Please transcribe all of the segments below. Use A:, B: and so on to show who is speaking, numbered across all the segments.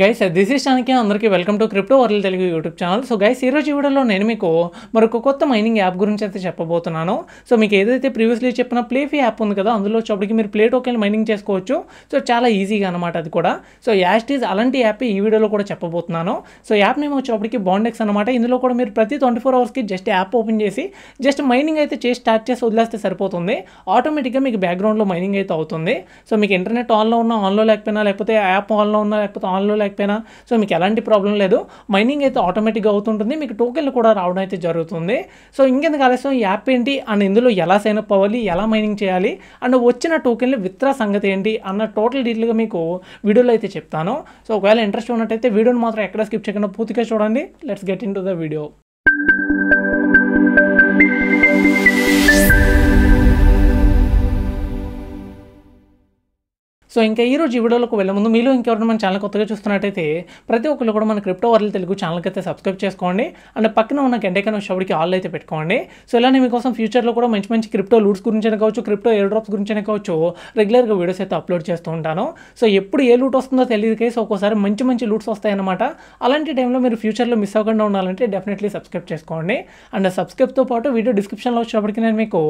A: guys this is టానికి అందరికీ welcome to crypto world Telugu YouTube channel so guys ఈరోజు వీడియోలో నేను మీకు మరొక కొత్త మైనింగ్ యాప్ గురించి అయితే చెప్పబోతున్నాను సో మీకు ఏదైతే ప్రీవియస్లీ చెప్పిన ప్లేఫీ యాప్ ఉంది కదా అందులో వచ్చేప్పటికి మీరు ప్లే టోకెన్ మైనింగ్ చేసుకోవచ్చు సో చాలా ఈజీగా అనమాట అది కూడా సో యాస్ట్ ఈజ్ అలాంటి యాప్ ఈ వీడియోలో కూడా చెప్పబోతున్నాను సో యాప్ నేమ్ వచ్చేప్పటికి బాండెక్స్ అనమాట ఇందులో కూడా మీరు ప్రతి ట్వంటీ ఫోర్ అవర్స్కి జస్ట్ యాప్ ఓపెన్ చేసి జస్ట్ మైనింగ్ అయితే చేసి స్టార్ట్ చేసి వదిలేస్తే సరిపోతుంది ఆటోమేటిక్గా మీకు బ్యాక్గ్రౌండ్లో మైనింగ్ అయితే అవుతుంది సో మీకు ఇంటర్నెట్ ఆన్లో ఉన్నా ఆన్లో లేకపోయినా లేకపోతే యాప్ ఆన్లో ఉన్నా లేకపోతే ఆన్లో లేకపోయినా సో మీకు ఎలాంటి ప్రాబ్లం లేదు మైనింగ్ అయితే ఆటోమేటిక్గా అవుతుంటుంది మీకు టోకెన్లు కూడా రావడం అయితే జరుగుతుంది సో ఇంకెందుకు ఆలస్యం ఈ యాప్ ఏంటి అండ్ ఇందులో ఎలా సైన్ అప్ అవ్వాలి ఎలా మైనింగ్ చేయాలి అండ్ వచ్చిన టోకెన్లు విత్రా సంగతి ఏంటి అన్న టోటల్ డీటెయిల్గా మీకు వీడియోలో అయితే చెప్తాను సో ఒకవేళ ఇంట్రెస్ట్ ఉన్నట్టయితే వీడియోని మాత్రం ఎక్కడ స్కిప్ చేయకుండా పూర్తిగా చూడండి let's get into the video so ఇంకా ఈరోజు ఈ వీడియోలోకి వెళ్ళే ముందు మీలో ఇంకెవరైనా మన ఛానల్ కొత్తగా చూస్తున్నట్టయితే ప్రతి ఒక్కరు కూడా మన క్రిప్టో వర్ల తెలుగు ఛానల్కి అయితే సబ్స్క్రైబ్ చేసుకోండి అండ్ పక్కన ఉన్న గంటకైనా వచ్చేవాడికి ఆల్ అయితే పెట్టుకోండి సో ఇలానే మీకోసం ఫ్యూచర్లో కూడా మంచి మంచి క్రిప్టో లూట్స్ గురించి కావచ్చు క్రిప్టో ఎయిర్ డ్రాప్స్ గురించి కావచ్చు రెగ్యులర్గా వీడియోస్ అయితే అప్లోడ్ చేస్తూ ఉంటాను సో ఎప్పుడు ఏ లూట్ వస్తుందో తెలియదు కేసు ఒక్కోసారి మంచి మంచి లూట్స్ వస్తాయన్నమాట అలాంటి టైంలో మీరు ఫ్యూచర్లో మిస్ అవ్వకుండా ఉండాలంటే డెఫినెట్లీ సబ్స్క్రైబ్ చేసుకోండి అండ్ సబ్స్క్రైబ్తో పాటు వీడియో డిస్క్రిప్షన్లో వచ్చేప్పటికి నేను మీకు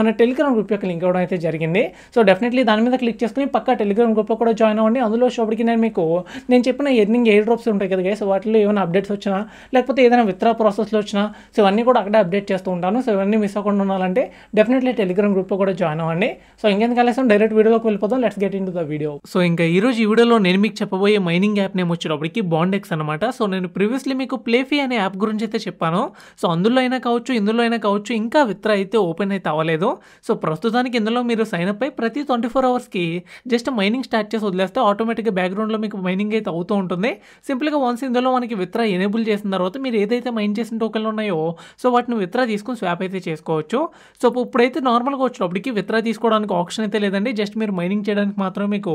A: మన టెలిగ్రామ్ గ్రూప్ యొక్క లింక్ ఇవ్వడం అయితే జరిగింది సో డెఫినెట్లీ దాని మీద క్లిక్ చేసుకుని పక్కా టెలి టెలిగ్రామ్ గ్రూప్ కూడా జాయిన్ అవ్వండి అందులో షోపటికి నేను మీకు నేను చెప్పిన ఎర్నింగ్ ఎయిర్ డ్రాప్స్ ఉంటాయి కదా సో వాటిలో ఏమైనా అప్డేట్స్ వచ్చినా లేకపోతే ఏదైనా విత్రా ప్రాసెస్లో వచ్చినా సో ఇవన్నీ కూడా అక్కడే అప్డేట్ చేస్తూ ఉంటాను సో ఇవన్నీ మిస్ అవ్వకుండా ఉండాలంటే డెఫినెట్లీ టెలిగ్రామ్ గ్రూప్లో కూడా జాయిన్ అవ్వండి సో ఇంకెందుకు కలిసాం డైరెక్ట్ వీడియోకి వెళ్ళిపోతాం let's get into the video so ఇంకా ఈ రోజు ఈ వీడియోలో నేను మీకు చెప్పబోయే మైనింగ్ యాప్ నేమ్ వచ్చేటప్పటికి బాండెక్స్ అనమాట సో నేను ప్రీవియస్లీ మీకు ప్లేఫీ అనే యాప్ గురించి అయితే చెప్పాను సో అందులో అయినా కావచ్చు ఇందులో అయినా కావచ్చు ఇంకా విత్రా అయితే ఓపెన్ అయితే అవ్వలేదు సో ప్రస్తుతానికి ఇందులో మీరు సైన్ అప్ అయి ప్రతి ట్వంటీ ఫోర్ అవర్స్కి జస్ట్ మైనింగ్ స్టార్ట్ చేసి వదిలేస్తే ఆటోమేటిక్గా బ్యాక్గ్రౌండ్లో మీకు మైనింగ్ అయితే అవుతూ ఉంటుంది సింపుల్గా వన్స్ ఇందులో మనకి విత్రా ఎనేబుల్ చేసిన తర్వాత మీరు ఏదైతే మైన్ చేసిన టోకెన్లు ఉన్నాయో సో వాటిని విత్రా తీసుకుని స్వాప్ అయితే చేసుకోవచ్చు సో ఇప్పుడైతే నార్మల్గా వచ్చినప్పటికి విత్రా తీసుకోవడానికి ఆప్షన్ అయితే లేదండి జస్ట్ మీరు మైనింగ్ చేయడానికి మాత్రం మీకు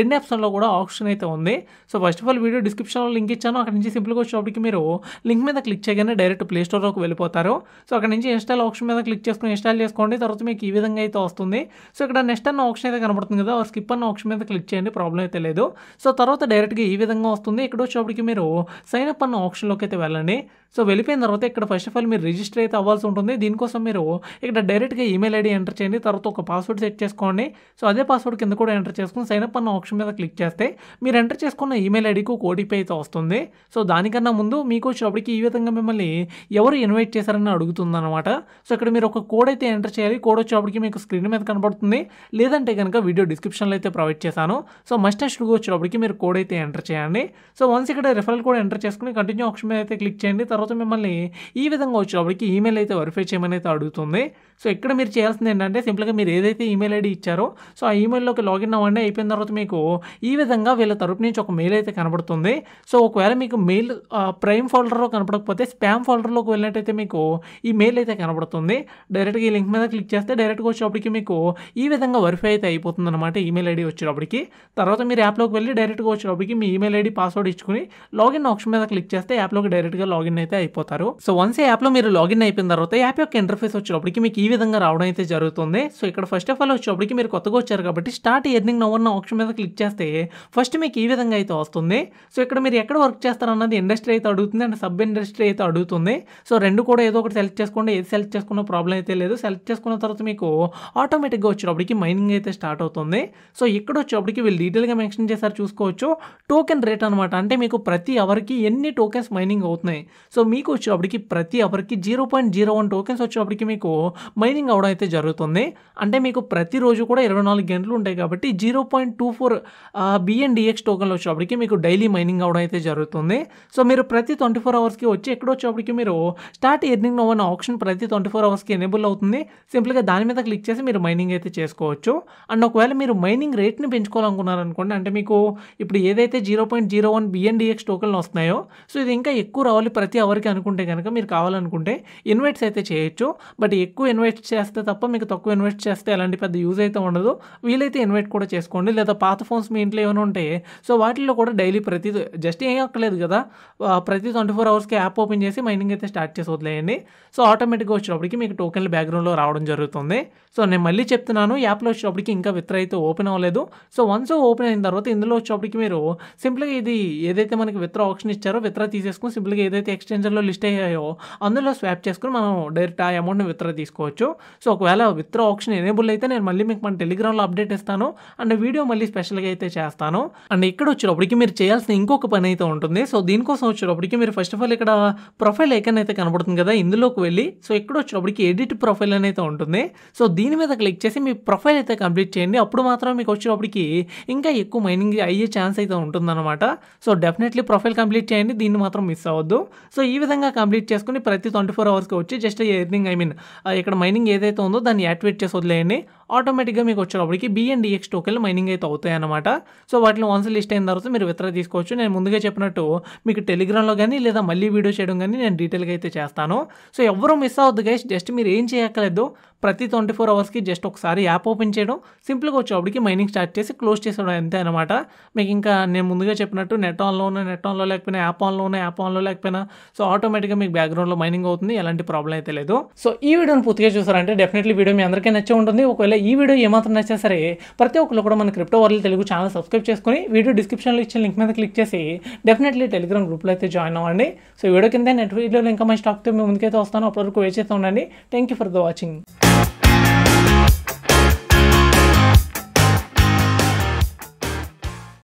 A: రెండు ఆప్షన్లో కూడా ఆప్షన్ అయితే ఉంది so first of all video డిస్క్రిప్షన్లో లింక్ ఇచ్చాను అక్కడ నుంచి సింపుల్గా వచ్చినప్పటికి మీరు లింక్ మీద క్లిక్ చేయగానే డైరెక్ట్ ప్లే స్టోర్లోకి వెళ్ళిపోతారు సో అక్కడ నుంచి ఇన్స్టాల్ ఆప్షన్ మీద క్లిక్ చేసుకుని ఇన్స్టాల్ చేసుకోండి తర్వాత మీకు ఈ విధంగా అయితే వస్తుంది సో ఇక్కడ నెక్స్ట్ అన్న ఆప్షన్ అయితే కనబడుతుంది కదా స్కిప్ అన్న ఆప్షన్ మీద క్లిక్ చేయండి ప్రాబ్లం అయితే లేదు సో తర్వాత డైరెక్ట్గా ఈ విధంగా వస్తుంది ఇక్కడ వచ్చేప్పటికి మీరు సైన్ అప్ అన్న ఆప్షన్లోకి అయితే వెళ్ళండి సో వెళ్ళిపోయిన తర్వాత ఇక్కడ ఫస్ట్ ఆఫ్ ఆల్ మీరు రిజిస్టర్ అయితే అవ్వాల్సి ఉంటుంది దీనికోసం మీరు ఇక్కడ డైరెక్ట్గా ఈమెయిల్ ఐడి ఎంటర్ చేయండి తర్వాత ఒక పాస్వర్డ్ సెట్ చేసుకోండి సో అదే పాస్వర్డ్ కింద కూడా ఎంటర్ చేసుకుని సైన్ అప్ అన్న ఆప్షన్ మీద క్లిక్ చేస్తే మీరు ఎంటర్ చేసుకున్న ఈమెయిల్ ఐడికి ఒక ఓటీపీ అయితే వస్తుంది సో దానికన్నా ముందు మీకు వచ్చేటప్పటికి ఈ విధంగా మిమ్మల్ని ఎవరు ఇన్వైట్ చేశారని అడుగుతుందన్నమాట సో ఇక్కడ మీరు ఒక కోడ్ అయితే ఎంటర్ చేయాలి కోడ్ వచ్చేటప్పటికి మీకు స్క్రీన్ మీద కనబడుతుంది లేదంటే కనుక వీడియో డిస్క్రిప్షన్లో అయితే ప్రొవైడ్ ప్రొవైడ్ చేశాను సో మస్ట్ అండ్ షుడ్ వచ్చేటప్పటికి మీరు కోడ్ అయితే ఎంటర్ చేయండి సో వన్స్ ఇక్కడ రిఫరల్ కోడ్ ఎంటర్ చేసుకుని కంటిన్యూ ఆప్షన్ మీద అయితే క్లిక్ చేయండి తర్వాత మిమ్మల్ని ఈ విధంగా వచ్చేటప్పటికి ఈమెయిల్ అయితే వెరిఫై చేయమని అయితే అడుగుతుంది సో ఇక్కడ మీరు చేయాల్సింది ఏంటంటే సింపుల్గా మీరు ఏదైతే ఈమెయిల్ ఐడి ఇచ్చారో సో ఆ ఈమెయిల్లోకి లాగిన్ అవ్వండి అయిపోయిన తర్వాత మీకు ఈ విధంగా వీళ్ళ తరపు నుంచి ఒక మెయిల్ అయితే కనబడుతుంది సో ఒకవేళ మీకు మెయిల్ ప్రైమ్ ఫోల్డర్లో కనపడకపోతే స్పామ్ ఫోల్డర్లోకి వెళ్ళినట్టయితే మీకు ఈ మెయిల్ అయితే కనబడుతుంది డైరెక్ట్గా ఈ లింక్ మీద క్లిక్ చేస్తే డైరెక్ట్గా వచ్చేటప్పటికి మీకు ఈ విధంగా వెరిఫై అయితే అయిపోతుంది అనమాట ఈమెయిల్ ఐడి వచ్చి వచ్చేటప్పటికి తర్వాత మీరు యాప్లోకి వెళ్ళి డైరెక్ట్గా వచ్చేటప్పటికి మీ ఈమెయిల్ ఐడి పాస్వర్డ్ ఇచ్చుకుని లాగిన్ ఆప్షన్ మీద క్లిక్ చేస్తే యాప్లోకి డైరెక్ట్గా లాగిన్ అయితే అయిపోతారు సో వన్స్ యాప్లో మీరు లాగిన్ అయిపోయిన తర్వాత యాప్ యొక్క ఇంటర్ఫేస్ వచ్చేటప్పటికి మీకు ఈ విధంగా రావడం అయితే జరుగుతుంది సో ఇక్కడ ఫస్ట్ ఆఫ్ ఆల్ వచ్చేటప్పటికి మీరు కొత్తగా వచ్చారు కాబట్టి స్టార్ట్ ఎర్నింగ్ నవ్ అన్న ఆప్షన్ మీద క్లిక్ చేస్తే ఫస్ట్ మీకు ఈ విధంగా అయితే వస్తుంది సో ఇక్కడ మీరు ఎక్కడ వర్క్ చేస్తారన్నది ఇండస్ట్రీ అయితే అడుగుతుంది అండ్ సబ్ ఇండస్ట్రీ అయితే అడుగుతుంది సో రెండు కూడా ఏదో ఒకటి సెలెక్ట్ చేసుకోండి ఏది సెలెక్ట్ చేసుకున్న ప్రాబ్లం అయితే లేదు సెలెక్ట్ చేసుకున్న తర్వాత మీకు ఆటోమేటిక్గా వచ్చేటప్పటికి మైనింగ్ అయితే స్టార్ట్ అవుతుంది సో ఇక్కడ ఎక్కడ వచ్చేప్పటికి వీళ్ళు డీటెయిల్గా మెన్షన్ చేశారు చూసుకోవచ్చు టోకెన్ రేట్ అనమాట అంటే మీకు ప్రతి అవర్కి ఎన్ని టోకెన్స్ మైనింగ్ అవుతున్నాయి సో మీకు వచ్చేప్పటికి ప్రతి అవర్కి zero point zero one tokens వచ్చేప్పటికి మీకు మైనింగ్ అవడం అయితే జరుగుతుంది అంటే మీకు ప్రతిరోజు కూడా ఇరవై నాలుగు గంటలు ఉంటాయి కాబట్టి zero point two four BNDX టోకెన్లు వచ్చేప్పటికి మీకు డైలీ మైనింగ్ అవడం అయితే జరుగుతుంది సో మీరు ప్రతి ట్వంటీ ఫోర్ అవర్స్కి వచ్చి ఎక్కడ వచ్చేప్పటికి మీరు స్టార్ట్ ఎర్నింగ్ అవ్వన ఆప్షన్ ప్రతి ట్వంటీ ఫోర్ అవర్స్కి ఎనేబుల్ అవుతుంది సింపుల్గా దాని మీద క్లిక్ చేసి మీరు మైనింగ్ అయితే చేసుకోవచ్చు అండ్ ఒకవేళ మీరు మైనింగ్ రేట్ రేట్ని పెంచుకోవాలనుకున్నారనుకోండి అంటే మీకు ఇప్పుడు ఏదైతే zero point zero one BNDX టోకెన్లు వస్తున్నాయో సో ఇది ఇంకా ఎక్కువ రావాలి ప్రతి అవర్కి అనుకుంటే కనుక మీరు కావాలనుకుంటే ఇన్వెట్స్ అయితే చేయొచ్చు బట్ ఎక్కువ ఇన్వెస్ట్ చేస్తే తప్ప మీకు తక్కువ ఇన్వెస్ట్ చేస్తే ఎలాంటి పెద్ద యూజ్ అయితే ఉండదు వీలైతే ఇన్వైట్ కూడా చేసుకోండి లేదా పాత ఫోన్స్ మీ ఇంట్లో ఏమైనా ఉంటే సో వాటిల్లో కూడా డైలీ ప్రతి జస్ట్ ఏం అక్కర్లేదు కదా ప్రతి ట్వంటీ ఫోర్ అవర్స్కి యాప్ ఓపెన్ చేసి మైనింగ్ అయితే స్టార్ట్ చేసి వదిలేయండి సో ఆటోమేటిక్గా వచ్చినప్పటికి మీకు టోకెన్లు బ్యాక్గ్రౌండ్లో రావడం జరుగుతుంది సో నేను మళ్ళీ చెప్తున్నాను యాప్లో వచ్చినప్పటికి ఇంకా విత్ర అయితే ఓపెన్ అవ్వలేదు సో వన్స్ ఓపెన్ అయిన తర్వాత ఇందులో వచ్చేప్పటికి మీరు సింపుల్గా ఇది ఏదైతే మనకి విత్రా ఆప్షన్ ఇచ్చారో విత్ర తీసేసుకుని సింపుల్గా ఏదైతే ఎక్స్టెన్షన్లో లిస్ట్ అయ్యాయో అందులో స్వాప్ చేసుకుని మనం డైరెక్ట్ ఆ అమౌంట్ని విత్ర తీసుకోవచ్చు సో ఒకవేళ విత్ర ఆప్షన్ ఎనేబుల్ అయితే నేను మళ్ళీ మీకు మన టెలిగ్రామ్లో అప్డేట్ ఇస్తాను అండ్ వీడియో మళ్ళీ స్పెషల్గా అయితే చేస్తాను అండ్ ఇక్కడ వచ్చేటప్పటికి మీరు చేయాల్సిన ఇంకొక పని అయితే ఉంటుంది సో దీనికోసం వచ్చేటప్పటికి మీరు ఫస్ట్ ఆఫ్ ఆల్ ఇక్కడ ప్రొఫైల్ ఐకన్ అయితే కనబడుతుంది కదా ఇందులోకి వెళ్ళి సో ఇక్కడ వచ్చేటప్పటికి ఎడిట్ ప్రొఫైల్ అనేది ఉంటుంది సో దీని మీద క్లిక్ చేసి మీ ప్రొఫైల్ అయితే కంప్లీట్ చేయండి అప్పుడు మాత్రం మీకు వచ్చే వచ్చేటప్పటికి ఇంకా ఎక్కువ మైనింగ్ అయ్యే ఛాన్స్ అయితే ఉంటుందన్నమాట సో డెఫినెట్లీ ప్రొఫైల్ కంప్లీట్ చేయండి దీన్ని మాత్రం మిస్ అవ్వద్దు సో ఈ విధంగా కంప్లీట్ చేసుకుని ప్రతి ట్వంటీ ఫోర్ అవర్స్కి వచ్చి జస్ట్ ఎర్నింగ్ ఐ మీన్ ఇక్కడ మైనింగ్ ఏదైతే ఉందో దాన్ని యాక్టివేట్ చేసి వదిలేయండి ఆటోమేటిక్గా మీకు వచ్చేటప్పటికి బిఎన్డిఎక్స్ టోకెన్లు మైనింగ్ అయితే అవుతాయి అనమాట సో వాటిని వన్స్ లిస్ట్ అయిన తర్వాత మీరు విత్ర తీసుకోవచ్చు నేను ముందుగా చెప్పినట్టు మీకు టెలిగ్రామ్లో కానీ లేదా మళ్ళీ వీడియో చేయడం కానీ నేను డీటెయిల్గా అయితే చేస్తాను సో ఎవరు మిస్ అవ్వద్దు గైస్ జస్ట్ మీరు ఏం చేయక్కలేదు ప్రతి ట్వంటీ ఫోర్ అవర్స్కి జస్ట్ ఒకసారి యాప్ ఓపెన్ చేయడం సింపుల్గా వచ్చేటప్పటికి మైనింగ్ స్టార్ట్ చేసి క్లోజ్ చేసేయడం అంతే అనమాట మీకు ఇంకా నేను ముందుగా చెప్పినట్టు నెట్ ఆన్లో ఉన్న నెట్ ఆన్లో లేకపోయినా యాప్ ఆన్లో ఉన్న యాప్ ఆన్లో లేకపోయినా సో ఆటోమేటిక్గా మీకు బ్యాక్గ్రౌండ్లో మైనింగ్ అవుతుంది ఎలాంటి ప్రాబ్లం అయితే లేదు సో ఈ వీడియోని పూర్తిగా చూసారంటే డెఫినెట్లీ వీడియో మీ అందరికీ నచ్చే ఉంటుంది ఒకవేళ ఈ వీడియో ఏమాత్రం నచ్చినా సరే ప్రతి ఒక్కరు కూడా మన crypto world Telugu channel subscribe చేసుకుని వీడియో డిస్క్రిప్షన్లో ఇచ్చిన లింక్ మీద క్లిక్ చేసి డెఫినెట్లీ టెలిగ్రామ్ గ్రూప్లో అయితే జాయిన్ అవ్వండి సో వీడియో కింద నెట్ వీడియోలో ఇంకా మంచి టాక్తో మేము ముందుకైతే వస్తాను అప్పటివరకు వేచేస్తూ ఉండండి thank you for the watching